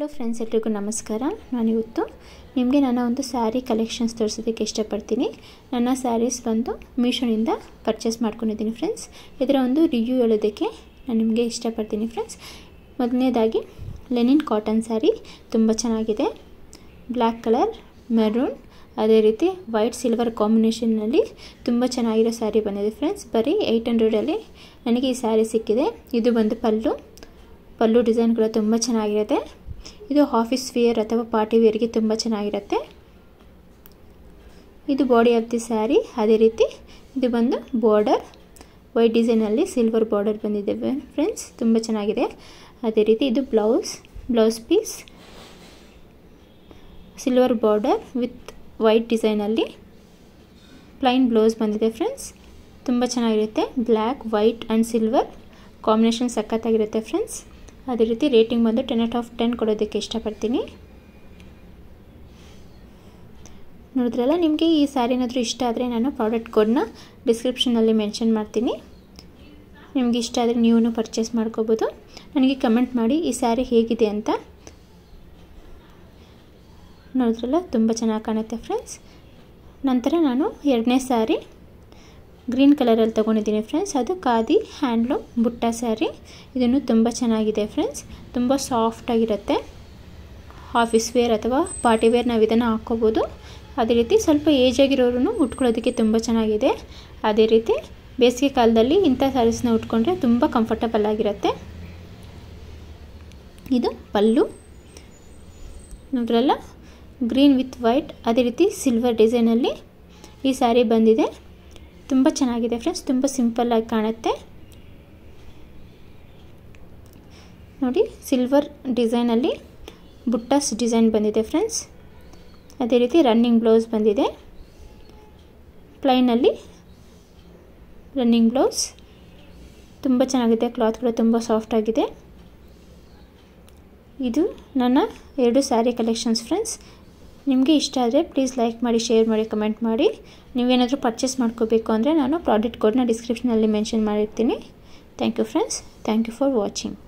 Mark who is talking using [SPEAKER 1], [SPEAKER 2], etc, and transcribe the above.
[SPEAKER 1] hello friends ಎಲ್ರಿಗೂ ನಮಸ್ಕಾರ ನಾನು ಇವತ್ತು ನಿಮಗೆ ನನ್ನ ಒಂದು ಸ್ಯಾರಿ ಕಲೆಕ್ಷನ್ಸ್ ತೋರಿಸೋದಕ್ಕೆ ಇಷ್ಟಪಡ್ತೀನಿ ನನ್ನ ಸ್ಯಾರೀಸ್ ಬಂದು ಮೀಶೋನಿಂದ ಪರ್ಚೇಸ್ ಮಾಡ್ಕೊಂಡಿದ್ದೀನಿ ಫ್ರೆಂಡ್ಸ್ ಇದರ ಒಂದು ರಿವ್ಯೂ ಹೇಳೋದಕ್ಕೆ ನಾನು ನಿಮಗೆ ಇಷ್ಟಪಡ್ತೀನಿ ಫ್ರೆಂಡ್ಸ್ ಮೊದಲನೇದಾಗಿ ಲೆನಿನ್ ಕಾಟನ್ ಸ್ಯಾರಿ ತುಂಬ ಚೆನ್ನಾಗಿದೆ ಬ್ಲ್ಯಾಕ್ ಕಲರ್ ಮೆರೂನ್ ಅದೇ ರೀತಿ ವೈಟ್ ಸಿಲ್ವರ್ ಕಾಂಬಿನೇಷನ್ನಲ್ಲಿ ತುಂಬ ಚೆನ್ನಾಗಿರೋ ಸ್ಯಾರಿ ಬಂದಿದೆ ಫ್ರೆಂಡ್ಸ್ ಬರೀ ಏಯ್ಟ್ ಹಂಡ್ರೆಡಲ್ಲಿ ನನಗೆ ಈ ಸ್ಯಾರಿ ಸಿಕ್ಕಿದೆ ಇದು ಬಂದು ಪಲ್ಲು ಪಲ್ಲು ಡಿಸೈನ್ ಕೂಡ ತುಂಬ ಚೆನ್ನಾಗಿರುತ್ತೆ ಇದು ಆಫೀಸ್ ವಿಯರ್ ಅಥವಾ ಪಾರ್ಟಿ ವೇರ್ಗೆ ತುಂಬ ಚೆನ್ನಾಗಿರುತ್ತೆ ಇದು ಬಾಡಿ ಆಫ್ ದಿ ಸ್ಯಾರಿ ಅದೇ ರೀತಿ ಇದು ಬಂದು ಬಾರ್ಡರ್ ವೈಟ್ ಡಿಸೈನಲ್ಲಿ ಸಿಲ್ವರ್ ಬಾರ್ಡರ್ ಬಂದಿದೆ ಫ್ರೆಂಡ್ಸ್ ತುಂಬ ಚೆನ್ನಾಗಿದೆ ಅದೇ ರೀತಿ ಇದು blouse blouse piece silver border with white ಡಿಸೈನಲ್ಲಿ ಪ್ಲೈನ್ ಬ್ಲೌಸ್ ಬಂದಿದೆ ಫ್ರೆಂಡ್ಸ್ ತುಂಬ ಚೆನ್ನಾಗಿರುತ್ತೆ black white and silver combination ಸಖತ್ತಾಗಿರುತ್ತೆ ಫ್ರೆಂಡ್ಸ್ ಅದೇ ರೀತಿ ರೇಟಿಂಗ್ ಬಂದು ಟೆನ್ ಔಟ್ ಆಫ್ ಟೆನ್ ಕೊಡೋದಕ್ಕೆ ಇಷ್ಟಪಡ್ತೀನಿ ನೋಡಿದ್ರಲ್ಲ ನಿಮಗೆ ಈ ಸ್ಯಾರಿ ಏನಾದರೂ ಇಷ್ಟ ಆದರೆ ನಾನು ಪ್ರಾಡಕ್ಟ್ ಕೋಡ್ನ ಡಿಸ್ಕ್ರಿಪ್ಷನಲ್ಲಿ ಮೆನ್ಷನ್ ಮಾಡ್ತೀನಿ ನಿಮಗೆ ಇಷ್ಟ ಆದರೆ ನೀವು ಪರ್ಚೇಸ್ ಮಾಡ್ಕೋಬೋದು ನನಗೆ ಕಮೆಂಟ್ ಮಾಡಿ ಈ ಸ್ಯಾರಿ ಹೇಗಿದೆ ಅಂತ ನೋಡಿದ್ರಲ್ಲ ತುಂಬ ಚೆನ್ನಾಗಿ ಕಾಣುತ್ತೆ ಫ್ರೆಂಡ್ಸ್ ನಂತರ ನಾನು ಎರಡನೇ ಸ್ಯಾರಿ ಗ್ರೀನ್ ಕಲರಲ್ಲಿ ತೊಗೊಂಡಿದ್ದೀನಿ ಫ್ರೆಂಡ್ಸ್ ಅದು ಖಾದಿ ಹ್ಯಾಂಡ್ಲೂಮ್ ಬುಟ್ಟ ಸ್ಯಾರಿ ಇದನ್ನು ತುಂಬ ಚೆನ್ನಾಗಿದೆ ಫ್ರೆಂಡ್ಸ್ ತುಂಬ ಸಾಫ್ಟಾಗಿರುತ್ತೆ ಆಫೀಸ್ ವೇರ್ ಅಥವಾ ಪಾರ್ಟಿ ವೇರ್ ನಾವು ಇದನ್ನು ಹಾಕ್ಕೋಬೋದು ಅದೇ ರೀತಿ ಸ್ವಲ್ಪ ಏಜ್ ಆಗಿರೋರು ಉಟ್ಕೊಳ್ಳೋದಕ್ಕೆ ತುಂಬ ಚೆನ್ನಾಗಿದೆ ಅದೇ ರೀತಿ ಬೇಸಿಗೆ ಕಾಲದಲ್ಲಿ ಇಂಥ ಸ್ಯಾರೀಸ್ನ ಉಟ್ಕೊಂಡ್ರೆ ತುಂಬ ಕಂಫರ್ಟಬಲ್ ಆಗಿರುತ್ತೆ ಇದು ಪಲ್ಲು ನೋಡ್ರಲ್ಲ ಗ್ರೀನ್ ವಿತ್ ವೈಟ್ ಅದೇ ರೀತಿ ಸಿಲ್ವರ್ ಡಿಸೈನಲ್ಲಿ ಈ ಸ್ಯಾರಿ ಬಂದಿದೆ ತುಂಬ ಚೆನ್ನಾಗಿದೆ ಫ್ರೆಂಡ್ಸ್ ತುಂಬ ಸಿಂಪಲ್ಲಾಗಿ ಕಾಣುತ್ತೆ ನೋಡಿ ಸಿಲ್ವರ್ ಡಿಸೈನಲ್ಲಿ ಬುಟ್ಟಸ್ ಡಿಸೈನ್ ಬಂದಿದೆ ಫ್ರೆಂಡ್ಸ್ ಅದೇ ರೀತಿ ರನ್ನಿಂಗ್ ಬ್ಲೌಸ್ ಬಂದಿದೆ ಪ್ಲೈನಲ್ಲಿ ರನ್ನಿಂಗ್ ಬ್ಲೌಸ್ ತುಂಬ ಚೆನ್ನಾಗಿದೆ ಕ್ಲಾತ್ ಕೂಡ ತುಂಬ ಸಾಫ್ಟಾಗಿದೆ ಇದು ನನ್ನ ಎರಡು ಸ್ಯಾರಿ ಕಲೆಕ್ಷನ್ಸ್ ಫ್ರೆಂಡ್ಸ್ ನಿಮಗೆ ಇಷ್ಟ ಆದರೆ ಪ್ಲೀಸ್ ಲೈಕ್ ಮಾಡಿ ಶೇರ್ ಮಾಡಿ ಕಮೆಂಟ್ ಮಾಡಿ ನೀವೇನಾದರೂ ಪರ್ಚೇಸ್ ಮಾಡ್ಕೋಬೇಕು ಅಂದರೆ ನಾನು ಪ್ರಾಡಕ್ಟ್ ಕೋಡ್ನ ಡಿಸ್ಕ್ರಿಪ್ಷನಲ್ಲಿ ಮೆನ್ಷನ್ ಮಾಡಿರ್ತೀನಿ thank you friends thank you for watching